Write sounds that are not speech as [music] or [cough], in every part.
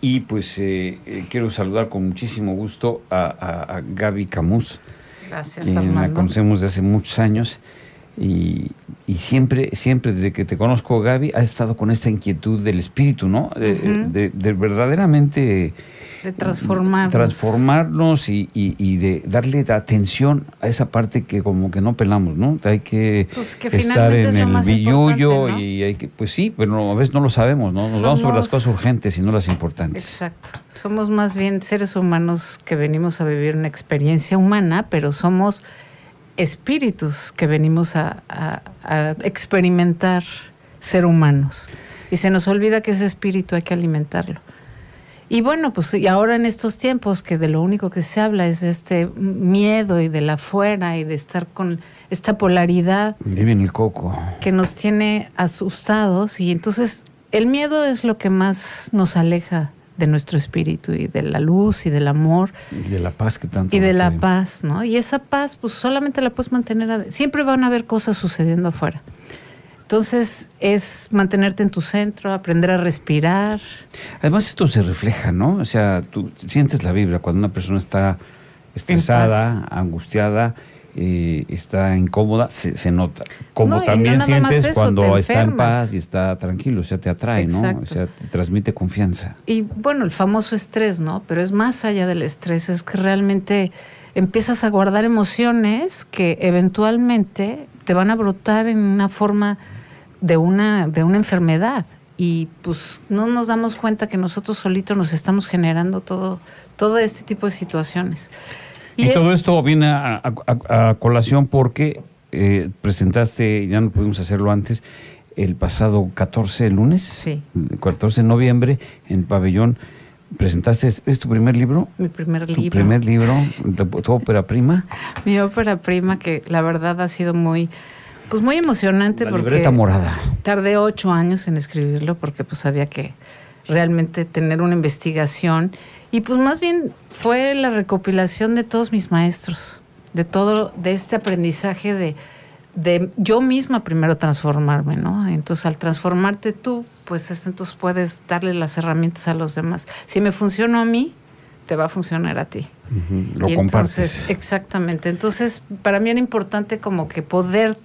Y pues eh, eh, quiero saludar con muchísimo gusto a, Gaby Camus. Gracias, que La conocemos de hace muchos años y, siempre, siempre desde que te conozco, Gaby, has estado con esta inquietud del espíritu, ¿no? De, verdaderamente... De transformarnos. Transformarnos y, y, de darle atención a esa parte que como que no pelamos, ¿no? Hay que, pues estar en el billullo y hay que... Pues sí, pero a veces no lo sabemos, ¿no? Nos vamos sobre las cosas urgentes y no las importantes. Exacto. Somos más bien seres humanos que venimos a vivir una experiencia humana, pero somos espíritus que venimos a, experimentar ser humanos. Y se nos olvida que ese espíritu hay que alimentarlo. Y bueno, pues y ahora en estos tiempos que de lo único que se habla es este miedo y de la fuera y de estar con esta polaridad. en el coco. Que nos tiene asustados y entonces el miedo es lo que más nos aleja de nuestro espíritu y de la luz y del amor. Y de la paz que tanto. Y de la paz, ¿no? Y esa paz, pues solamente la puedes mantener. Siempre van a haber cosas sucediendo afuera. Entonces es mantenerte en tu centro, aprender a respirar. Además esto se refleja, ¿no? O sea, tú sientes la vibra cuando una persona está estresada, angustiada eh, está incómoda, se, nota. Como también sientes cuando está en paz y está tranquilo, o sea, te atrae, ¿no? O sea, transmite confianza. Y bueno, el famoso estrés, ¿no? Pero es más allá del estrés, es que realmente empiezas a guardar emociones que eventualmente te van a brotar en una forma de una, de una enfermedad. Y pues no nos damos cuenta que nosotros solitos nos estamos generando todo, todo este tipo de situaciones. Y, todo esto viene a, colación porque eh, presentaste, ya no pudimos hacerlo antes, el pasado 14 de lunes, 14 de noviembre, en pabellón. ¿Presentaste, es tu primer libro? Mi primer libro. Tu primer libro, tu, ópera prima. Mi ópera prima, que la verdad ha sido muy, pues muy emocionante. La porque morada. Tardé ocho años en escribirlo porque pues sabía que realmente tener una investigación. Y pues más bien fue la recopilación de todos mis maestros, de todo, de este aprendizaje de, de yo misma primero transformarme, ¿no? Entonces al transformarte tú, pues entonces puedes darle las herramientas a los demás. Si me funcionó a mí, te va a funcionar a ti. Lo Entonces, exactamente. Entonces para mí era importante como que poder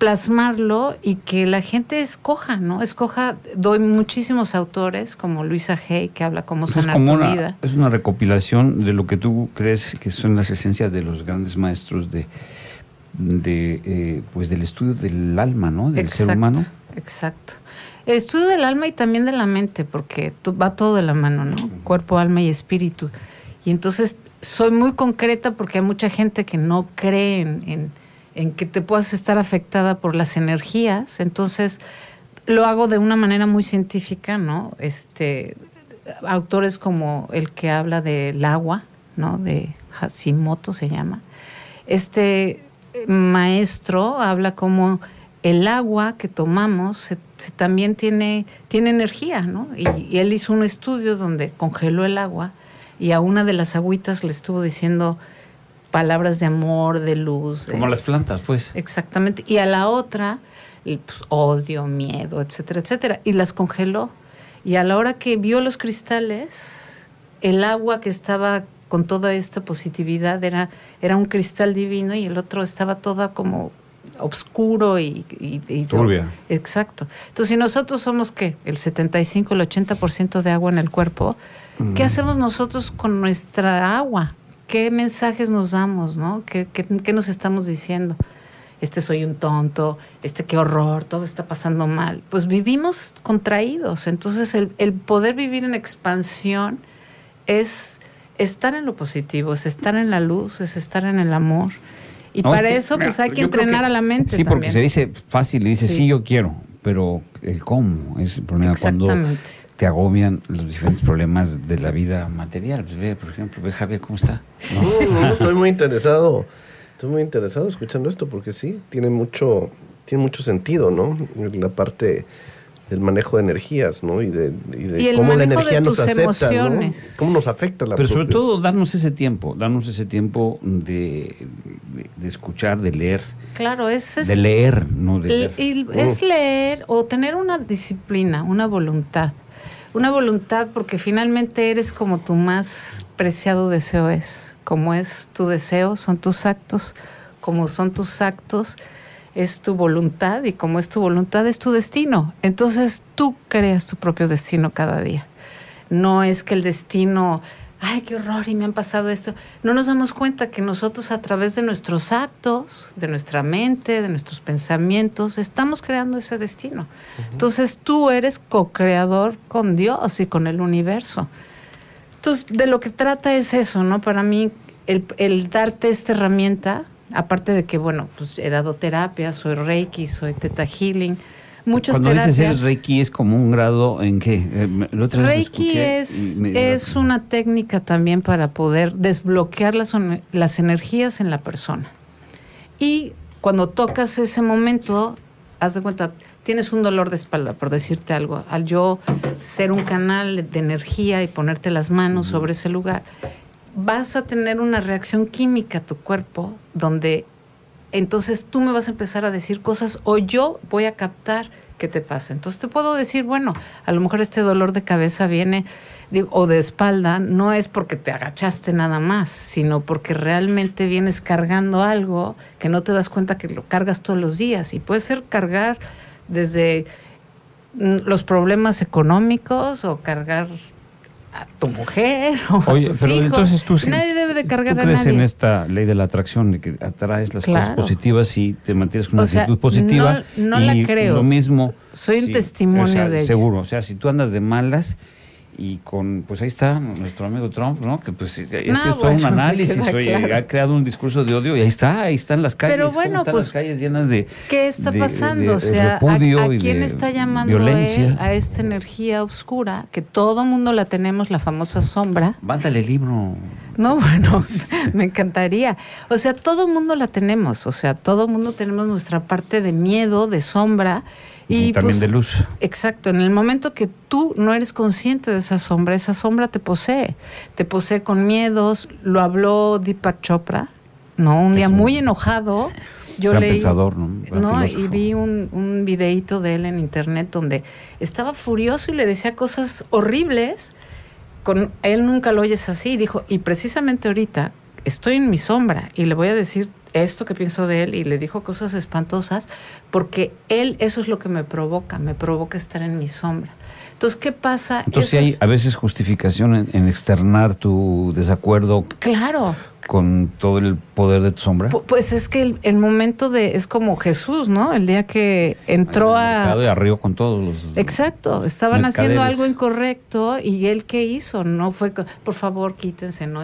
plasmarlo y que la gente escoja, ¿no? Escoja, doy muchísimos autores como Luisa Hay que habla cómo sonar pues vida. Es una recopilación de lo que tú crees que son las esencias de los grandes maestros de, de eh, pues del estudio del alma, ¿no? Del ser humano. Exacto. El estudio del alma y también de la mente, porque va todo de la mano, ¿no? Cuerpo, alma y espíritu. Y entonces soy muy concreta porque hay mucha gente que no cree en en que te puedas estar afectada por las energías. Entonces, lo hago de una manera muy científica, ¿no? Este, autores como el que habla del agua, ¿no? De Hashimoto se llama. Este eh, maestro habla como el agua que tomamos también tiene, tiene energía, ¿no? Y, y él hizo un estudio donde congeló el agua y a una de las agüitas le estuvo diciendo, palabras de amor, de luz. Como las plantas, pues. Exactamente. Y a la otra, pues, odio, miedo, etcétera, etcétera. Y las congeló. Y a la hora que vio los cristales, el agua que estaba con toda esta positividad era, era un cristal divino y el otro estaba toda como oscuro. y, turbia. Exacto. Entonces, si nosotros somos qué, el 75, el 80% de agua en el cuerpo, ¿qué mm. hacemos nosotros con nuestra agua? qué mensajes nos damos, ¿no? ¿Qué, qué, qué nos estamos diciendo? Este soy un tonto, este qué horror, todo está pasando mal. Pues vivimos contraídos. Entonces el, el poder vivir en expansión es estar en lo positivo, es estar en la luz, es estar en el amor. Y para eso, pues hay que entrenar a la mente. Sí, porque se dice fácil, le dice sí. yo quiero, pero el cómo es el problema. Exactamente te agobian los diferentes problemas de la vida material. Pues, ve, por ejemplo, ve Javier cómo está. estoy muy interesado, estoy muy interesado escuchando esto porque sí, tiene mucho, tiene mucho sentido, ¿no? La parte del manejo de energías, ¿no? Y de, cómo la energía de nos afecta ¿no? Cómo nos afecta la Pero sobre todo darnos ese tiempo, darnos ese tiempo de, escuchar, de leer. Claro, es, de leer, no de leer. Y, es mm. leer o tener una disciplina, una voluntad una voluntad porque finalmente eres como tu más preciado deseo es, como es tu deseo, son tus actos, como son tus actos es tu voluntad y como es tu voluntad es tu destino. Entonces tú creas tu propio destino cada día. No es que el destino ay, qué horror y me han pasado esto. No nos damos cuenta que nosotros a través de nuestros actos, de nuestra mente, de nuestros pensamientos, estamos creando ese destino. Entonces tú eres co-creador con Dios y con el universo. Entonces, de lo que trata es eso, ¿no? Para mí, el, el darte esta herramienta, aparte de que, bueno, pues he dado terapia, soy Reiki, soy Teta Healing Muchas Cuando dices Reiki es como un grado en qué? Eh, Reiki es, una técnica también para poder desbloquear las, las energías en la persona. Y cuando tocas ese momento, haz de cuenta, tienes un dolor de espalda, por decirte algo, al yo ser un canal de energía y ponerte las manos sobre ese lugar, vas a tener una reacción química a tu cuerpo donde entonces tú me vas a empezar a decir cosas o yo voy a captar qué te pasa. Entonces te puedo decir, bueno, a lo mejor este dolor de cabeza viene digo, o de espalda, no es porque te agachaste nada más, sino porque realmente vienes cargando algo que no te das cuenta que lo cargas todos los días. Y puede ser cargar desde mm, los problemas económicos o cargar a tu mujer o Oye, a tus pero hijos. entonces tú Nadie debe de cargar ¿tú crees en esta ley de la atracción de que atraes las cosas positivas y te mantienes con una actitud positiva? No, la creo. Lo mismo. Soy un testimonio o sea, de Seguro. O sea, si tú andas de malas, y con, pues ahí está nuestro amigo Trump, ¿no? Que pues un [laughs] análisis, ha creado un discurso de odio y ahí está, ahí están las calles. Pero bueno, están pues, las calles llenas de. ¿Qué está pasando? o sea, ¿a, quién está llamando a esta energía oscura? Que todo mundo la tenemos, la famosa sombra. Mándale el libro. No, [laughs] bueno, me encantaría. O sea, todo mundo la tenemos, o sea, todo mundo tenemos nuestra parte de miedo, de sombra y, también de pues, luz. Exacto, en el momento que tú no eres consciente de esa sombra, esa sombra te posee, te posee con miedos, lo habló Deepak Chopra, ¿no? Un día muy enojado, yo leí... Pensador, ¿no? y vi un, un videíto de él en internet donde estaba furioso y le decía cosas horribles, con él nunca lo oyes así, dijo, y precisamente ahorita estoy en mi sombra y le voy a decir esto que pienso de él y le dijo cosas espantosas, porque él eso es lo que me provoca, me provoca estar en mi sombra. Entonces, ¿qué pasa? Entonces, si hay a veces justificación en, externar tu desacuerdo. Claro con todo el poder de tu sombra? Pues es que el, momento de es como Jesús, ¿no? El día que entró a de arriba con todos los Exacto, estaban haciendo algo incorrecto y él qué hizo? No fue por favor, quítense, no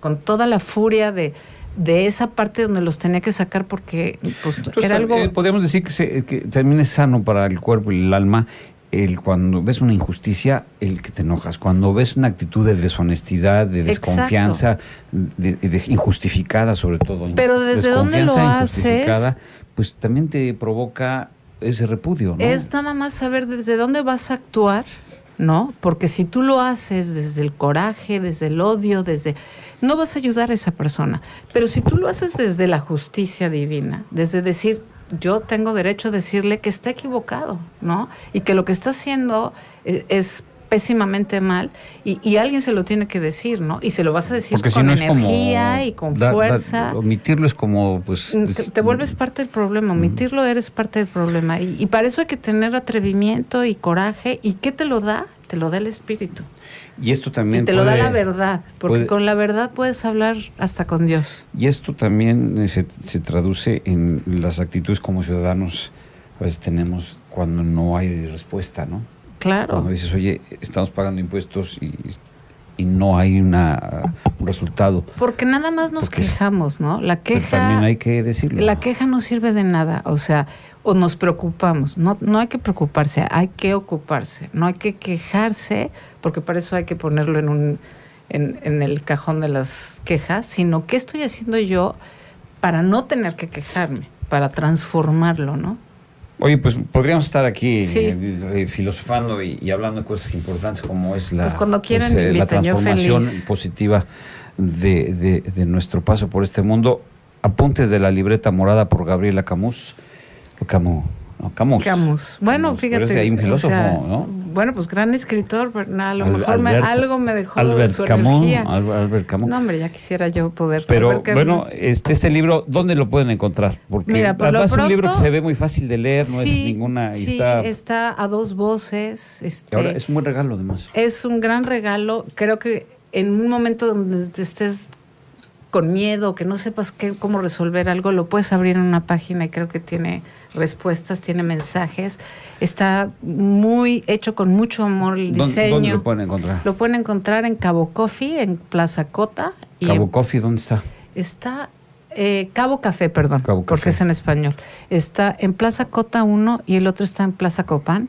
con toda la furia de de esa parte donde los tenía que sacar porque pues, era algo... Eh, podríamos decir que, también es sano para el cuerpo y el alma el cuando ves una injusticia, el que te enojas. Cuando ves una actitud de deshonestidad, de desconfianza, injustificada sobre todo. Pero desde dónde lo haces, pues también te provoca ese repudio. Es nada más saber desde dónde vas a actuar ¿no? Porque si tú lo haces desde el coraje, desde el odio, desde... No vas a ayudar a esa persona. Pero si tú lo haces desde la justicia divina, desde decir, yo tengo derecho a decirle que está equivocado, ¿no? Y que lo que está haciendo eh, es pésimamente mal y, alguien se lo tiene que decir, ¿no? Y se lo vas a decir con energía y con fuerza. omitirlo es como, pues... Te, vuelves parte del problema, omitirlo eres parte del problema. Y, para eso hay que tener atrevimiento y coraje. ¿Y qué te lo da? Te lo da el espíritu. Y esto también... te lo da la verdad, porque con la verdad puedes hablar hasta con Dios. Y esto también eh, se, se traduce en las actitudes como ciudadanos. A veces tenemos cuando no hay respuesta, ¿no? Claro. oye, estamos pagando impuestos y, no hay una, un resultado. Porque nada más nos quejamos, ¿no? La queja. también hay que decirlo. La queja no sirve de nada. O sea, o nos preocupamos. No, no hay que preocuparse, hay que ocuparse. No hay que quejarse, porque para eso hay que ponerlo en, un, en, en el cajón de las quejas, sino qué estoy haciendo yo para no tener que quejarme, para transformarlo, ¿no? Oye, pues podríamos estar aquí eh, eh, filosofando y, hablando de cosas importantes como es la, pues cuando pues, quieran, eh, la transformación positiva de, nuestro paso por este mundo. Apuntes de la libreta morada por Gabriela Camus. Camus. Camus. Bueno, fíjate. Pero un filósofo, ¿no? bueno, pues gran escritor, pero a lo mejor me, algo me dejó Albert su energía. Albert Camus. No, hombre, ya quisiera yo poder. Pero bueno, este, este, libro, ¿dónde lo pueden encontrar? Porque Mira, además es un libro que se ve muy fácil de leer, no es ninguna... Sí, está, a dos voces. Este es un buen regalo, además. Es un gran regalo. Creo que en un momento donde estés con miedo, que no sepas qué, cómo resolver algo, lo puedes abrir en una página y creo que tiene respuestas, tiene mensajes. Está muy hecho con mucho amor el diseño. ¿Dónde, lo pueden encontrar? Lo pueden encontrar en Cabo Coffee, en Plaza Cota. ¿Cabo Coffee dónde está? Está eh, Cabo Café, perdón, porque es en español. Está en Plaza Cota uno y el otro está en Plaza Copán.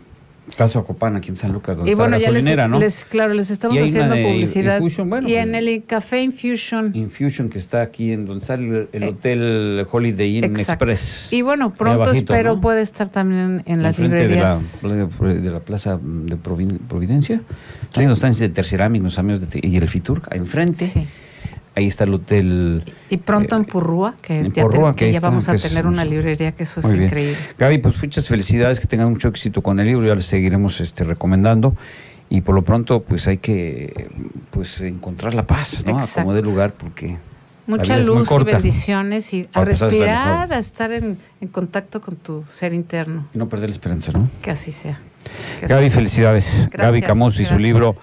Caso Acopana, aquí en San Lucas, donde y está bueno, la gasolinera, les, ¿no? claro, les estamos haciendo publicidad. y pues, en el Café Infusion. Infusion, que está aquí en donde está el, eh, Hotel Holiday Inn Express. Y bueno, pronto espero puede estar también en, las librerías. De la, de la, Plaza mm, de Providencia. Ahí una donde están de Tercer los amigos de, y el Fitur, enfrente. Sí. Ahí está el hotel. Y pronto eh, en Purrúa, que, ya, vamos a tener una librería, que eso es increíble. Gaby, pues muchas felicidades, que tengas mucho éxito con el libro, ya les seguiremos este, recomendando. Y por lo pronto, pues hay que pues encontrar la paz, ¿no? Exacto. Como de lugar, porque. Mucha luz y bendiciones y a respirar, a estar en, contacto con tu ser interno. Y no perder la esperanza, ¿no? Que así sea. Gaby, felicidades. Gracias, Gaby Camus y su libro.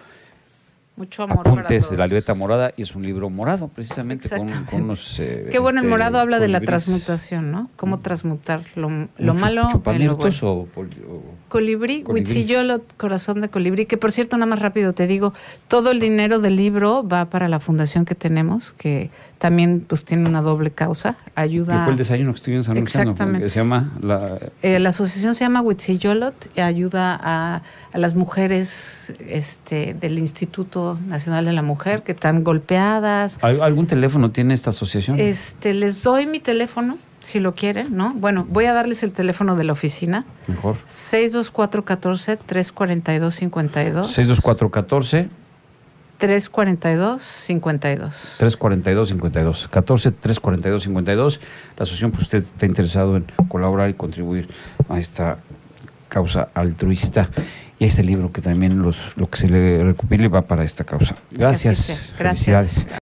Mucho amor. Apuntes de la libreta morada y es un libro morado, precisamente con, eh, Qué bueno, el este, morado habla de la transmutación, ¿no? Cómo mm. transmutar lo, malo en lo O, colibrí, corazón de colibrí. Que por cierto, nada más rápido te digo, todo el dinero del libro va para la fundación que tenemos, que también pues tiene una doble causa. Ayuda. ¿Qué fue el desayuno que estuvimos anunciando. Exactamente. llama la... Eh, la asociación se llama Huitzillolot y ayuda a, a las mujeres este, del Instituto Nacional de la Mujer, que están golpeadas. ¿Algún teléfono tiene esta asociación? Este, les doy mi teléfono, si lo quieren, ¿no? Bueno, voy a darles el teléfono de la oficina. Mejor. 624-14-342-52. 624-14. 342-52. 342-52. 14-342-52. La asociación, pues usted está interesado en colaborar y contribuir a esta causa altruista y este libro que también los, lo que se le recupere va para esta causa. Gracias. Gracias.